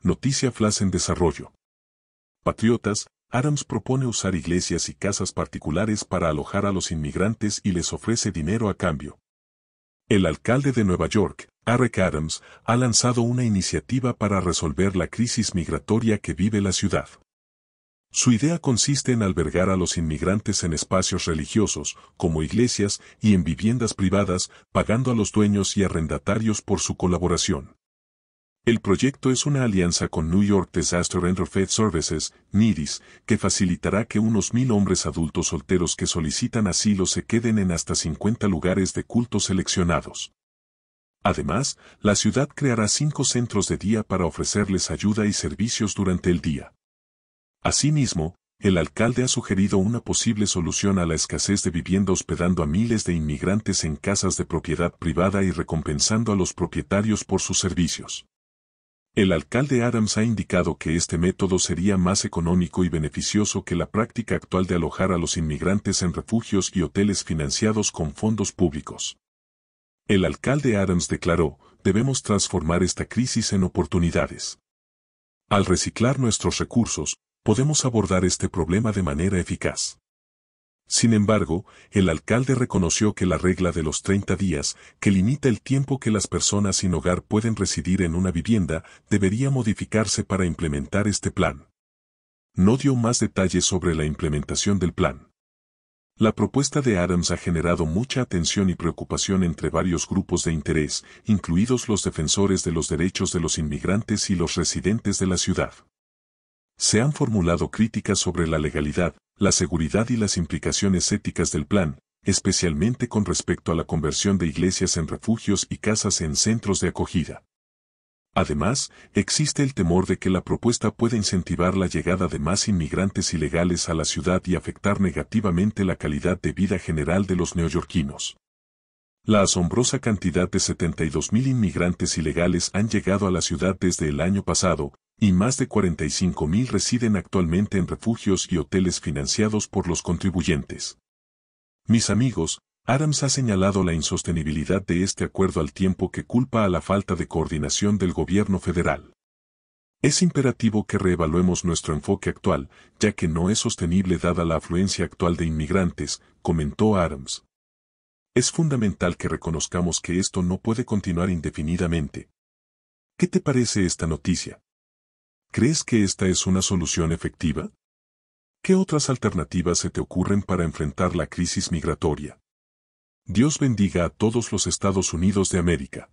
Noticia Flash en desarrollo. Patriotas, Adams propone usar iglesias y casas particulares para alojar a los inmigrantes y les ofrece dinero a cambio. El alcalde de Nueva York, Eric Adams, ha lanzado una iniciativa para resolver la crisis migratoria que vive la ciudad. Su idea consiste en albergar a los inmigrantes en espacios religiosos, como iglesias, y en viviendas privadas, pagando a los dueños y arrendatarios por su colaboración. El proyecto es una alianza con New York Disaster and Relief Services, NIRIS, que facilitará que unos mil hombres adultos solteros que solicitan asilo se queden en hasta 50 lugares de culto seleccionados. Además, la ciudad creará cinco centros de día para ofrecerles ayuda y servicios durante el día. Asimismo, el alcalde ha sugerido una posible solución a la escasez de vivienda hospedando a miles de inmigrantes en casas de propiedad privada y recompensando a los propietarios por sus servicios. El alcalde Adams ha indicado que este método sería más económico y beneficioso que la práctica actual de alojar a los inmigrantes en refugios y hoteles financiados con fondos públicos. El alcalde Adams declaró, debemos transformar esta crisis en oportunidades. Al reciclar nuestros recursos, podemos abordar este problema de manera eficaz. Sin embargo, el alcalde reconoció que la regla de los 30 días, que limita el tiempo que las personas sin hogar pueden residir en una vivienda, debería modificarse para implementar este plan. No dio más detalles sobre la implementación del plan. La propuesta de Adams ha generado mucha atención y preocupación entre varios grupos de interés, incluidos los defensores de los derechos de los inmigrantes y los residentes de la ciudad. Se han formulado críticas sobre la legalidad, la seguridad y las implicaciones éticas del plan, especialmente con respecto a la conversión de iglesias en refugios y casas en centros de acogida. Además, existe el temor de que la propuesta pueda incentivar la llegada de más inmigrantes ilegales a la ciudad y afectar negativamente la calidad de vida general de los neoyorquinos. La asombrosa cantidad de 72.000 inmigrantes ilegales han llegado a la ciudad desde el año pasado, y más de 45.000 residen actualmente en refugios y hoteles financiados por los contribuyentes. Mis amigos, Adams ha señalado la insostenibilidad de este acuerdo al tiempo que culpa a la falta de coordinación del gobierno federal. Es imperativo que reevaluemos nuestro enfoque actual, ya que no es sostenible dada la afluencia actual de inmigrantes, comentó Adams. Es fundamental que reconozcamos que esto no puede continuar indefinidamente. ¿Qué te parece esta noticia? ¿Crees que esta es una solución efectiva? ¿Qué otras alternativas se te ocurren para enfrentar la crisis migratoria? Dios bendiga a todos los Estados Unidos de América.